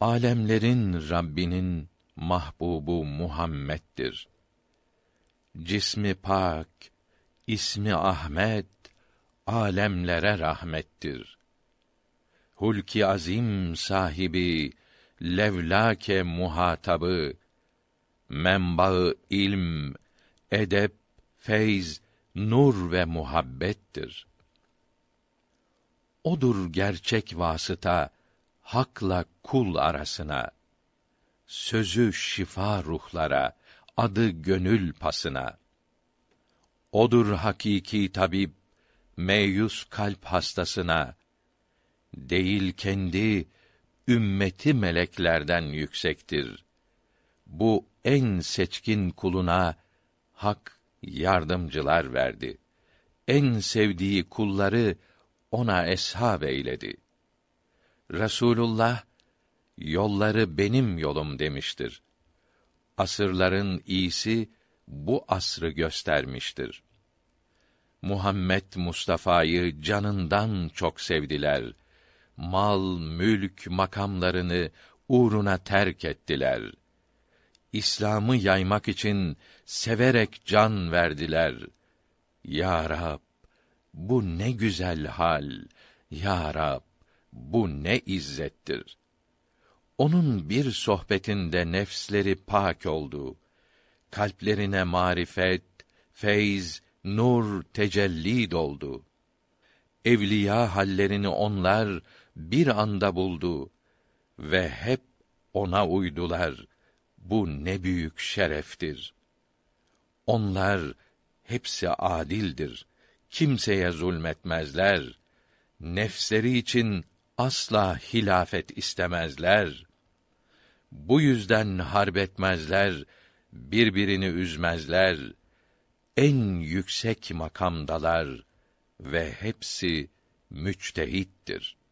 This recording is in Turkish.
alemlerin Rabbinin mahbubu Muhammed'dir. Cismi pak, ismi Ahmet, alemlere rahmettir. Hulki azim sahibi, levlake muhatabı, menbaı ilm, edep, feyz, nur ve muhabbettir. Odur gerçek vasıta, hakla kul arasına sözü şifa ruhlara adı gönül pasına odur hakiki tabip meyus kalp hastasına değil kendi ümmeti meleklerden yüksektir bu en seçkin kuluna hak yardımcılar verdi en sevdiği kulları ona eshab eyledi Resulullah yolları benim yolum demiştir. Asırların iyisi bu asrı göstermiştir. Muhammed Mustafa'yı canından çok sevdiler. Mal, mülk, makamlarını uğruna terk ettiler. İslam'ı yaymak için severek can verdiler. Ya Rab, bu ne güzel hal. Ya Rab, bu ne izzettir. Onun bir sohbetinde nefsleri pak oldu. Kalplerine marifet, feyz, nur, tecelli doldu. Evliya hallerini onlar bir anda buldu ve hep ona uydular. Bu ne büyük şereftir. Onlar hepsi adildir. Kimseye zulmetmezler. Nefsleri için asla hilafet istemezler. Bu yüzden harbetmezler, birbirini üzmezler. En yüksek makamdalar ve hepsi müçtehittir.''